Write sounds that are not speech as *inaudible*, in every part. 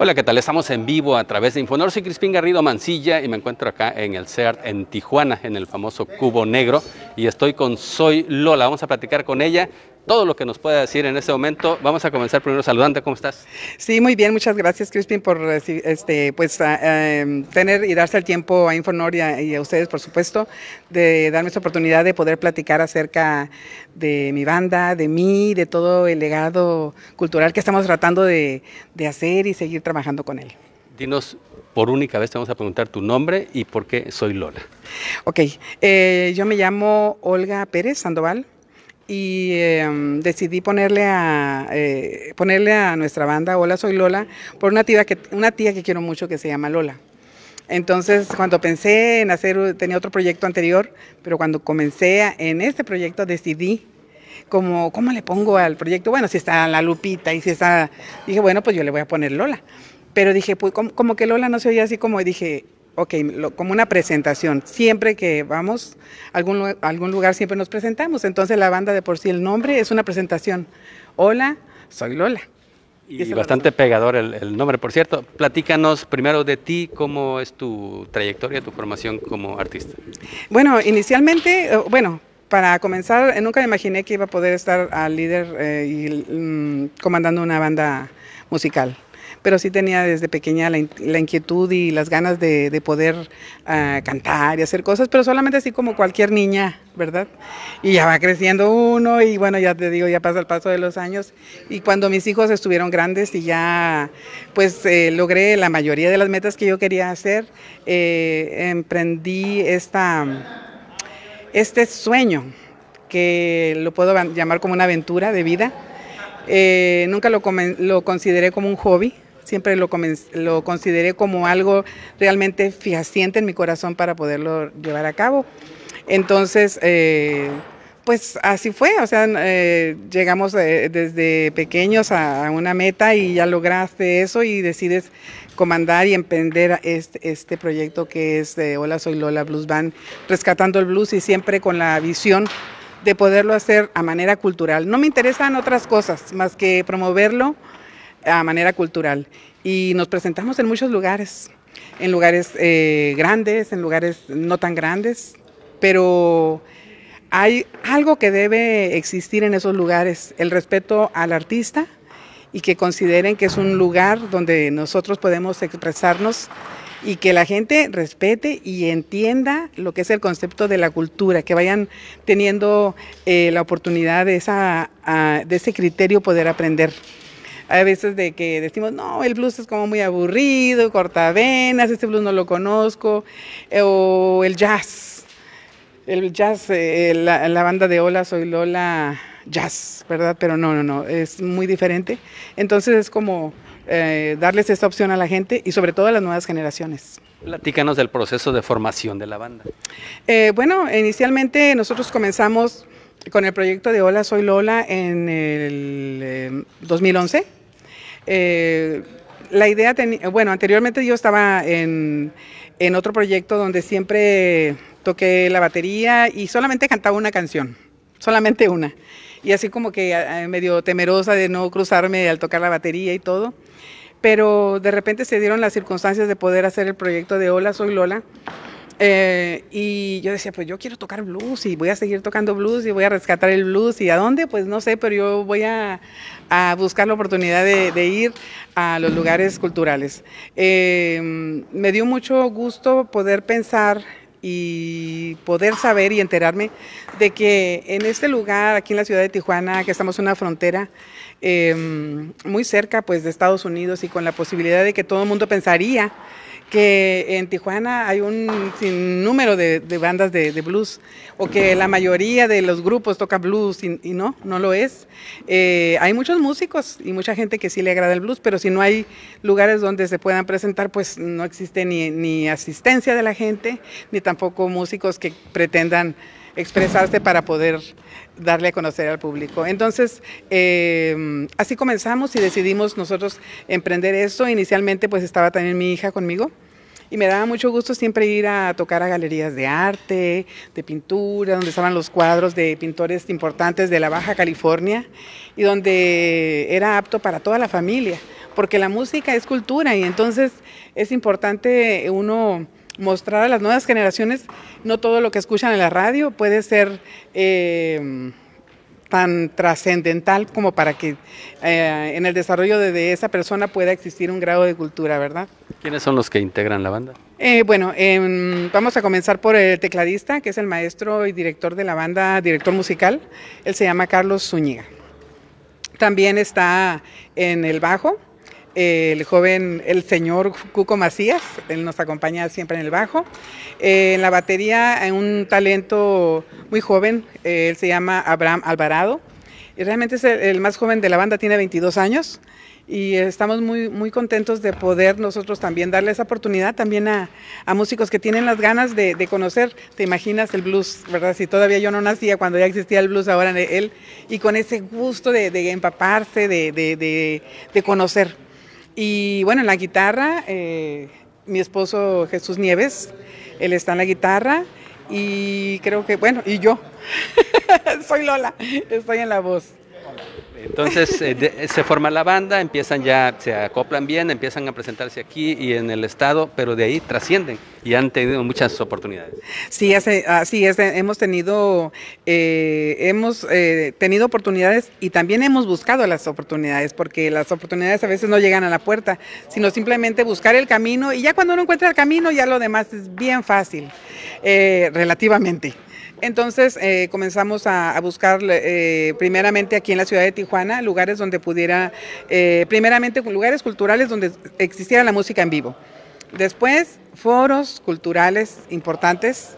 Hola, ¿qué tal? Estamos en vivo a través de Infonor. Soy Crispín Garrido Mancilla y me encuentro acá en el CERT en Tijuana, en el famoso Cubo Negro. Y estoy con Soy Lola. Vamos a platicar con ella todo lo que nos pueda decir en este momento. Vamos a comenzar primero saludando, ¿cómo estás? Sí, muy bien, muchas gracias Crispin por este, pues, em, tener y darse el tiempo a Infonor y a, ustedes, por supuesto, de darme esta oportunidad de poder platicar acerca de mi banda, de mí, de todo el legado cultural que estamos tratando de, hacer y seguir trabajando con él. Dinos por única vez te vamos a preguntar tu nombre y por qué soy Lola. Ok, eh, yo me llamo Olga Pérez Sandoval y em, decidí ponerle a eh, ponerle a nuestra banda Hola soy Lola por una tía que una tía que quiero mucho que se llama Lola. Entonces, cuando pensé en hacer tenía otro proyecto anterior, pero cuando comencé a, en este proyecto decidí como cómo le pongo al proyecto, bueno, si está la Lupita y si está dije, bueno, pues yo le voy a poner Lola. Pero dije, pues como, como que Lola no se oía así como dije, ok, como una presentación. Siempre que vamos a algún, lugar, siempre nos presentamos. Entonces la banda de por sí, el nombre es una presentación. Hola, soy Lola. Y, bastante pegador el, nombre, por cierto. Platícanos primero de ti, cómo es tu trayectoria, tu formación como artista. Bueno, inicialmente, eh, bueno, para comenzar, eh, nunca me imaginé que iba a poder estar al líder eh, y mm, comandando una banda musical pero sí tenía desde pequeña la, inquietud y las ganas de, poder ah, cantar y hacer cosas, pero solamente así como cualquier niña, ¿verdad? Y ya va creciendo uno y bueno, ya te digo, ya pasa el paso de los años y cuando mis hijos estuvieron grandes y ya pues eh, logré la mayoría de las metas que yo quería hacer, eh, emprendí esta, este sueño que lo puedo llamar como una aventura de vida. Eh, nunca lo consideré como un hobby, siempre lo, lo consideré como algo realmente fijaciente en mi corazón para poderlo llevar a cabo. Entonces, eh, pues así fue, o sea, eh, llegamos eh, desde pequeños a, una meta y ya lograste eso y decides comandar y emprender este, este proyecto que es Hola Soy Lola Blues Band, rescatando el blues y siempre con la visión de poderlo hacer a manera cultural. No me interesan otras cosas más que promoverlo a manera cultural. Y nos presentamos en muchos lugares, en lugares eh, grandes, en lugares no tan grandes, pero hay algo que debe existir en esos lugares, el respeto al artista y que consideren que es un lugar donde nosotros podemos expresarnos y que la gente respete y entienda lo que es el concepto de la cultura, que vayan teniendo eh, la oportunidad de, esa, ah, de ese criterio poder aprender. Hay veces de que decimos, no, el blues es como muy aburrido, cortavenas, este blues no lo conozco, eh, o el jazz, el jazz, eh, la, banda de Hola Soy Lola Jazz, ¿verdad? Pero no, no, no, es muy diferente. Entonces es como eh, darles esta opción a la gente y sobre todo a las nuevas generaciones. Platícanos del proceso de formación de la banda. bueno, inicialmente nosotros comenzamos con el proyecto de Hola Soy Lola en el 2011 eh, la idea, tenía bueno, anteriormente yo estaba en, en otro proyecto donde siempre toqué la batería y solamente cantaba una canción, solamente una. Y así como que eh, medio temerosa de no cruzarme al tocar la batería y todo. Pero de repente se dieron las circunstancias de poder hacer el proyecto de Hola, soy Lola. Eh, y yo decía, pues yo quiero tocar blues y voy a seguir tocando blues y voy a rescatar el blues. ¿Y a dónde? Pues no sé, pero yo voy a, buscar la oportunidad de, ir a los lugares culturales. Eh, me dio mucho gusto poder pensar y poder saber y enterarme de que en este lugar, aquí en la ciudad de Tijuana, que estamos en una frontera eh, muy cerca pues de Estados Unidos y con la posibilidad de que todo el mundo pensaría que en Tijuana hay un sinnúmero de, bandas de, blues, o que la mayoría de los grupos toca blues y, no, no lo es. Eh, hay muchos músicos y mucha gente que sí le agrada el blues, pero si no hay lugares donde se puedan presentar, pues no existe ni, ni asistencia de la gente, ni tampoco músicos que pretendan expresarse para poder darle a conocer al público. Entonces, em, así comenzamos y decidimos nosotros emprender esto. Inicialmente, pues estaba también mi hija conmigo. Y me daba mucho gusto siempre ir a tocar a galerías de arte, de pintura, donde estaban los cuadros de pintores importantes de la Baja California y donde era apto para toda la familia, porque la música es cultura y entonces es importante uno mostrar a las nuevas generaciones no todo lo que escuchan en la radio puede ser eh, tan trascendental como para que eh, en el desarrollo de, esa persona pueda existir un grado de cultura, ¿verdad? ¿Quiénes son los que integran la banda? Eh, bueno, em, vamos a comenzar por el tecladista, que es el maestro y director de la banda, director musical. Él se llama Carlos Zúñiga. También está en el bajo el joven, el señor Cuco Macías, él nos acompaña siempre en el bajo. Eh, en la batería eh, un talento muy joven, eh, él se llama Abraham Alvarado, y realmente es el, más joven de la banda, tiene 22 años, y estamos muy, muy contentos de poder nosotros también darle esa oportunidad también a, a músicos que tienen las ganas de, de, conocer, te imaginas el blues, ¿verdad? Si todavía yo no nacía cuando ya existía el blues, ahora él, y con ese gusto de, de empaparse, de, de conocer. Y bueno, en la guitarra, eh, mi esposo Jesús Nieves, él está en la guitarra y creo que, bueno, y yo, *laughs* soy Lola, estoy en la voz. Entonces eh, se forma la banda, empiezan ya, se acoplan bien, empiezan a presentarse aquí y en el estado, pero de ahí trascienden y han tenido muchas oportunidades. Sí, así hemos tenido, eh, hemos eh, tenido oportunidades y también hemos buscado las oportunidades, porque las oportunidades a veces no llegan a la puerta, sino simplemente buscar el camino y ya cuando uno encuentra el camino ya lo demás es bien fácil, relativamente. Entonces eh, comenzamos a, buscar eh, primeramente aquí en la ciudad de Tijuana lugares donde pudiera, eh, primeramente lugares culturales donde existiera la música en vivo. Después foros culturales importantes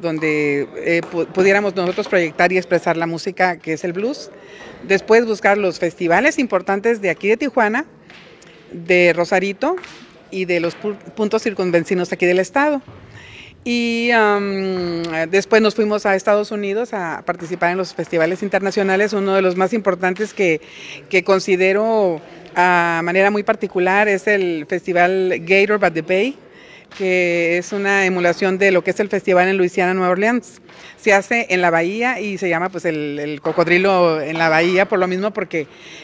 donde pudiéramos nosotros proyectar y expresar la música que es el blues. Después buscar los festivales importantes de aquí de Tijuana, de Rosarito y de los puntos circunvencinos aquí del estado. Y después nos fuimos a Estados Unidos a participar en los festivales internacionales, uno de los más importantes que, considero a ah, manera muy particular es el festival Gator by the Bay, que es una emulación de lo que es el festival en Luisiana, Nueva Orleans. Se hace en la bahía y se llama pues el, cocodrilo en la bahía por lo mismo porque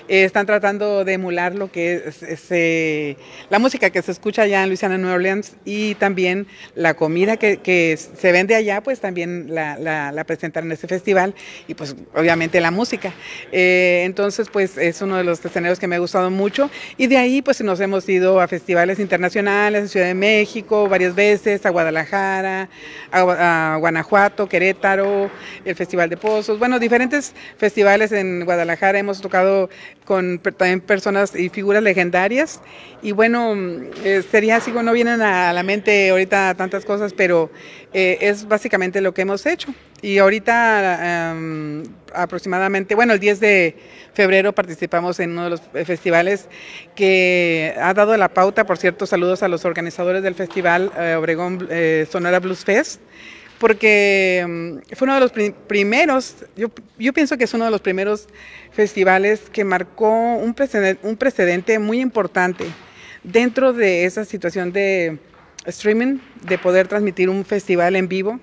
eh, están tratando de emular lo que es, la música que se escucha allá en Luisiana, Nueva Orleans y también la comida que, se vende allá pues también la, la, presentan en este festival y pues obviamente la música. Eh, entonces pues es uno de los escenarios que me ha gustado mucho y de ahí pues nos hemos ido a festivales internacionales en Ciudad de México, varias veces, a Guadalajara, a, Guanajuato, Querétaro, el Festival de Pozos, bueno, diferentes festivales en Guadalajara hemos tocado con también personas y figuras legendarias y bueno, eh, sería así, no vienen a la mente ahorita tantas cosas, pero eh, es básicamente lo que hemos hecho. Y ahorita em, aproximadamente, bueno, el 10 de febrero participamos en uno de los festivales que ha dado la pauta, por cierto, saludos a los organizadores del festival eh, Obregón eh, Sonora Blues Fest porque em, fue uno de los primeros, yo, pienso que es uno de los primeros festivales que marcó un, un precedente muy importante dentro de esa situación de streaming, de poder transmitir un festival en vivo,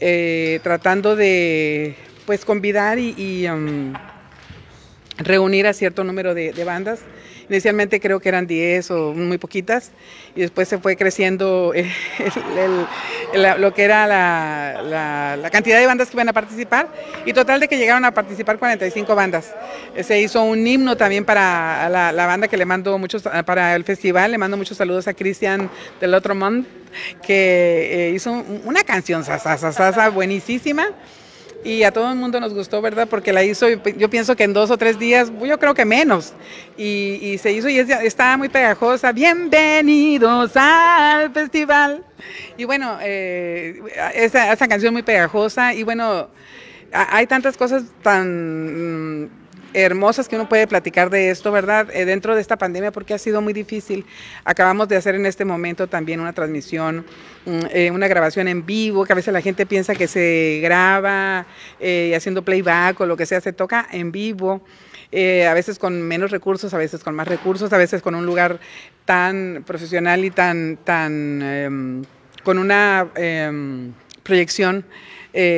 eh, tratando de pues convidar y, um, reunir a cierto número de bandas. Inicialmente creo que eran 10 o muy poquitas y después se fue creciendo *laughs* lo que era la, cantidad de bandas que iban a participar y total de que llegaron a participar 45 bandas. Se hizo un himno también para la, banda que le mando muchos, ah, para el festival, le mando muchos saludos a Cristian del otro month que eh, hizo una canción sasa, buenísima y a todo el mundo nos gustó, ¿verdad? Porque la hizo, yo pienso que en dos o tres días, yo creo que menos, y, y se hizo y es, estaba muy pegajosa. Bienvenidos al festival. Y bueno, eh, esa, esa canción muy pegajosa y bueno, hay tantas cosas tan hermosas que uno puede platicar de esto, ¿verdad? Eh, dentro de esta pandemia, porque ha sido muy difícil. Acabamos de hacer en este momento también una transmisión, mm, eh, una grabación en vivo, que a veces la gente piensa que se graba eh, haciendo playback o lo que sea, se toca en vivo. a veces con menos recursos, a veces con más recursos, a veces con un lugar tan profesional y tan, tan, em, con una em, proyección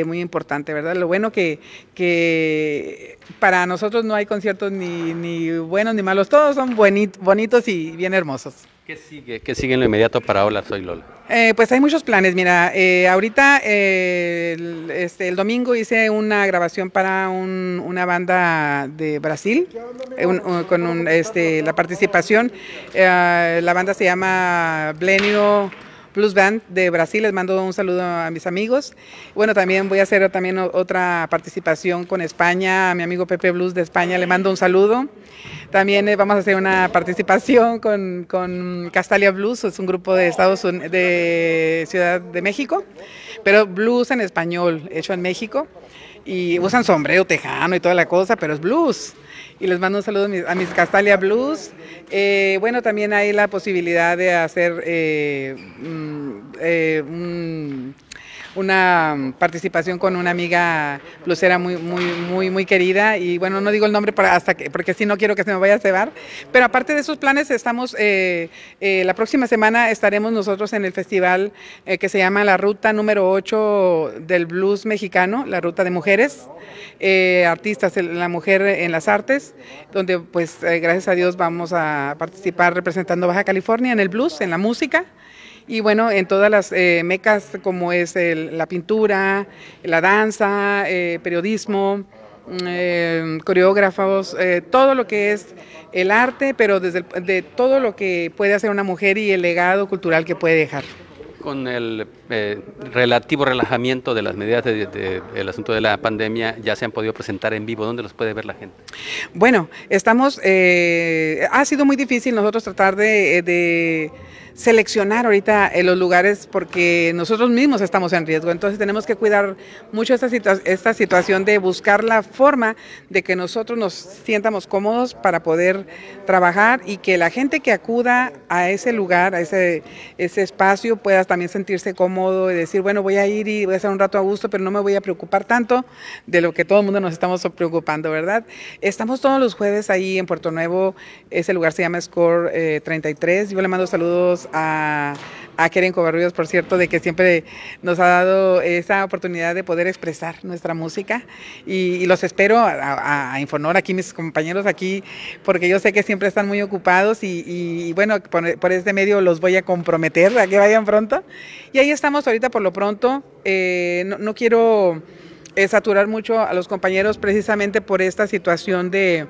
muy importante, ¿verdad? Lo bueno que, que para nosotros no hay conciertos ni, ni buenos ni malos, todos son bonitos y bien hermosos. ¿Qué sigue? ¿Qué sigue en lo inmediato para Hola Soy Lola? Eh, pues hay muchos planes, mira, eh, ahorita eh, este, el, domingo hice una grabación para una banda de Brasil, con este, la participación, la banda se llama Blenio... Blues Band de Brasil. Les mando un saludo a mis amigos. Bueno, también voy a hacer también otra participación con España, a mi amigo Pepe Blues de España. Le mando un saludo. También eh, vamos a hacer una participación con, con, Castalia Blues, es un grupo de Estados de Ciudad de México, pero blues en español, hecho en México. Y usan sombrero tejano y toda la cosa, pero es blues y les mando un saludo a mis, Castalia Blues. Eh, bueno, también hay la posibilidad de hacer eh, mm, eh una participación con una amiga blusera muy, muy, muy, muy querida y bueno, no digo el nombre para hasta que, porque si no quiero que se me vaya a cebar, pero aparte de esos planes estamos, eh, eh, la próxima semana estaremos nosotros en el festival eh, que se llama La Ruta Número 8 del Blues Mexicano, la Ruta de Mujeres, Artistas, la Mujer en las Artes, donde pues gracias a Dios vamos a participar representando Baja California en el blues, en la música. Y bueno, en todas las eh, mecas como es la pintura, la danza, eh, periodismo, mm, eh, coreógrafos, todo lo que es el arte, pero desde de todo lo que puede hacer una mujer y el legado cultural que puede dejar con el relativo relajamiento de las medidas del de, asunto de la pandemia ya se han podido presentar en vivo. ¿Dónde los puede ver la gente? Bueno, estamos. ha sido muy difícil nosotros tratar de seleccionar ahorita eh, los lugares porque nosotros mismos estamos en riesgo. Entonces tenemos que cuidar mucho esta, esta situación de buscar la forma de que nosotros nos sientamos cómodos para poder trabajar y que la gente que acuda a ese lugar, a ese, ese espacio, pueda también sentirse cómodo y decir, bueno, voy a ir y voy a estar un rato a gusto, pero no me voy a preocupar tanto de lo que todo el mundo nos estamos preocupando, ¿verdad? Estamos todos los jueves ahí en Puerto Nuevo, ese lugar se llama Score 33. Eh, Yo le mando saludos a, a Keren Covarrubias, por cierto, de que siempre nos ha dado esa oportunidad de poder expresar nuestra música y, los espero a, a, Infonor, aquí mis compañeros aquí, porque yo sé que siempre están muy ocupados y, bueno, por, este medio los voy a comprometer a que vayan pronto. Y ahí estamos ahorita por lo pronto, eh, no quiero eh, saturar mucho a los compañeros precisamente por esta situación de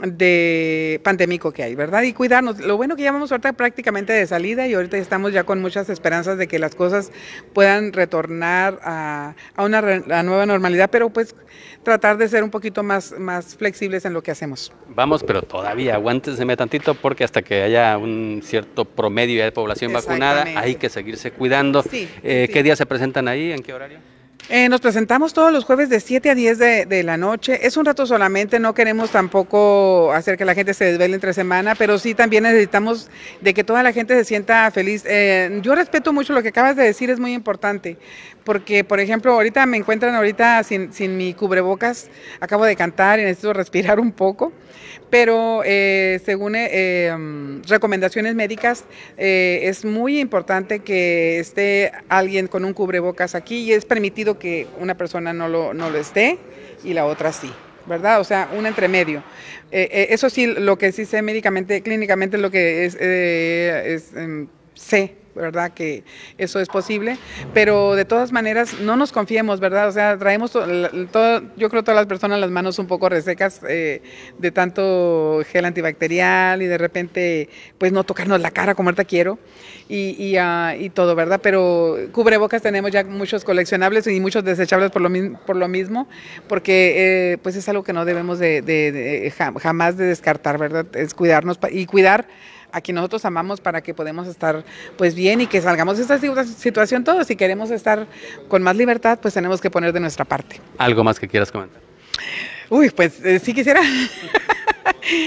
de pandémico que hay, ¿verdad? Y cuidarnos. Lo bueno que ya vamos ahorita prácticamente de salida y ahorita estamos ya con muchas esperanzas de que las cosas puedan retornar a, a una nueva normalidad, pero pues tratar de ser un poquito más, más flexibles en lo que hacemos. Vamos, pero todavía aguántenseme tantito porque hasta que haya un cierto promedio de población vacunada hay que seguirse cuidando. Eh, ¿Qué días se presentan ahí? ¿En qué horario? Eh, nos presentamos todos los jueves de 7 a 10 de, la noche. Es un rato solamente, no queremos tampoco hacer que la gente se desvele entre semana, pero sí también necesitamos de que toda la gente se sienta feliz. Eh, yo respeto mucho lo que acabas de decir, es muy importante, porque por ejemplo, ahorita me encuentran ahorita sin, sin mi cubrebocas, acabo de cantar y necesito respirar un poco, pero eh, según eh, em, recomendaciones médicas eh, es muy importante que esté alguien con un cubrebocas aquí y es permitido que una persona no lo, esté y la otra sí. ¿verdad? O sea, un entremedio. eso sí, lo que sí sé médicamente, clínicamente, lo que es, es em, sé ¿verdad? Que eso es posible, pero de todas maneras no nos confiemos, ¿verdad? O sea, traemos todo, yo creo todas las personas las manos un poco resecas eh, de tanto gel antibacterial y de repente pues no tocarnos la cara como ahorita quiero y, y, ah, todo, ¿verdad? Pero cubrebocas tenemos ya muchos coleccionables y muchos desechables por lo, por lo mismo, porque eh, pues es algo que no debemos de, jamás de descartar, ¿verdad? Es cuidarnos y cuidar a quien nosotros amamos para que podamos estar pues bien y que salgamos de esta situación todos. Si queremos estar con más libertad, pues tenemos que poner de nuestra parte. ¿Algo más que quieras comentar? Uy, pues eh, sí quisiera. *laughs*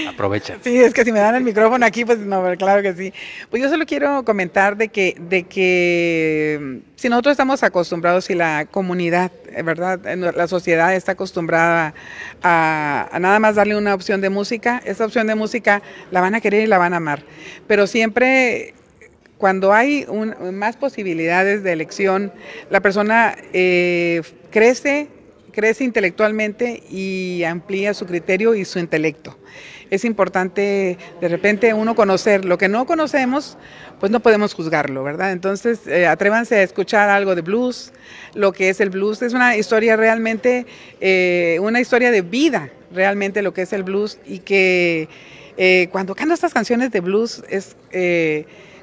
Aprovecha. Sí, es que si me dan el micrófono aquí, pues no, claro que sí. Pues yo solo quiero comentar de que, de que mm, si nosotros estamos acostumbrados y la comunidad, eh, ¿verdad? Eh, la sociedad está acostumbrada a, nada más darle una opción de música, esa opción de música la van a querer y la van a amar. Pero siempre cuando hay más posibilidades de elección, la persona eh, crece crece intelectualmente y amplía su criterio y su intelecto. Es importante de repente uno conocer lo que no conocemos, pues no podemos juzgarlo, ¿verdad? Entonces, eh, atrévanse a escuchar algo de blues, lo que es el blues. Es una historia realmente, eh, una historia de vida, realmente lo que es el blues y que eh, cuando canto estas canciones de blues es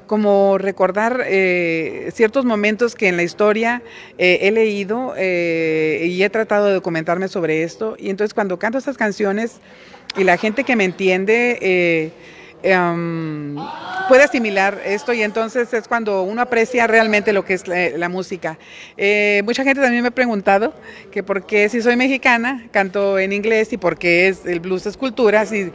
como recordar eh, ciertos momentos que en la historia eh, he leído eh, y he tratado de documentarme sobre esto. Y entonces cuando canto estas canciones y la gente que me entiende... Em, puede asimilar esto y entonces es cuando uno aprecia realmente lo que es la, música. mucha gente también me ha preguntado que por qué si soy mexicana canto en inglés y por qué es el blues es cultura así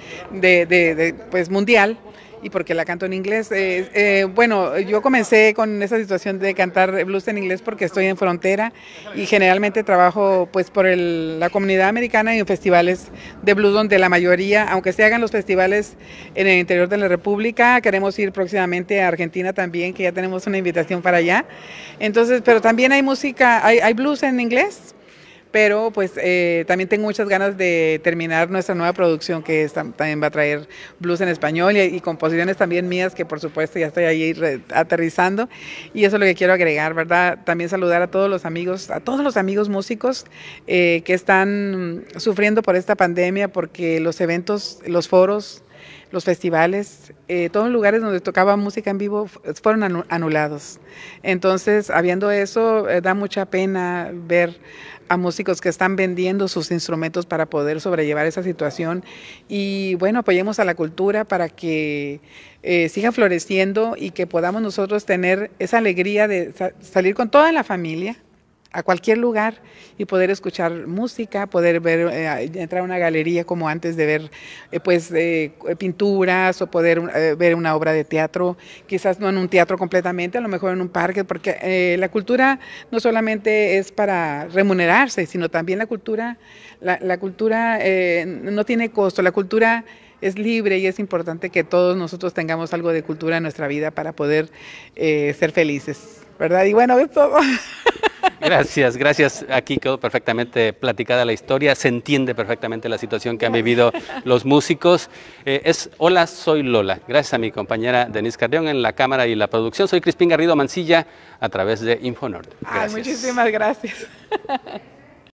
pues, mundial y porque la canto en inglés. Eh, eh, bueno, yo comencé con esa situación de cantar blues en inglés porque estoy en frontera y generalmente trabajo pues por la comunidad americana y en festivales de blues donde la mayoría, aunque se hagan los festivales en el interior de la República, queremos ir próximamente a Argentina también, que ya tenemos una invitación para allá. Entonces, pero también hay música, hay, hay blues en inglés, pero pues eh, también tengo muchas ganas de terminar nuestra nueva producción que también va a traer blues en español y, composiciones también mías que por supuesto ya estoy ahí aterrizando y eso es lo que quiero agregar, ¿verdad? También saludar a todos los amigos, a todos los amigos músicos eh, que están sufriendo por esta pandemia porque los eventos, los foros los festivales, eh, todos los lugares donde tocaba música en vivo fueron anulados. Entonces, habiendo eso, eh, da mucha pena ver a músicos que están vendiendo sus instrumentos para poder sobrellevar esa situación. Y bueno, apoyemos a la cultura para que eh, siga floreciendo y que podamos nosotros tener esa alegría de salir con toda la familia a cualquier lugar y poder escuchar música, poder ver, eh, entrar a una galería como antes de ver eh, pues eh, pinturas o poder ver una obra de teatro, quizás no en un teatro completamente, a lo mejor en un parque, porque la cultura no solamente es para remunerarse, sino también la cultura, la, la cultura no tiene costo, la cultura es libre y es importante que todos nosotros tengamos algo de cultura en nuestra vida para poder ser felices. ¿verdad? Y bueno, es todo. *laughs* Gracias, gracias. Aquí quedó perfectamente platicada la historia, se entiende perfectamente la situación que han vivido los músicos. Eh, es Hola, soy Lola. Gracias a mi compañera Denise Carrión en la cámara y la producción. Soy Crispín Garrido Mancilla a través de Infonord. Gracias. muchísimas gracias. *laughs*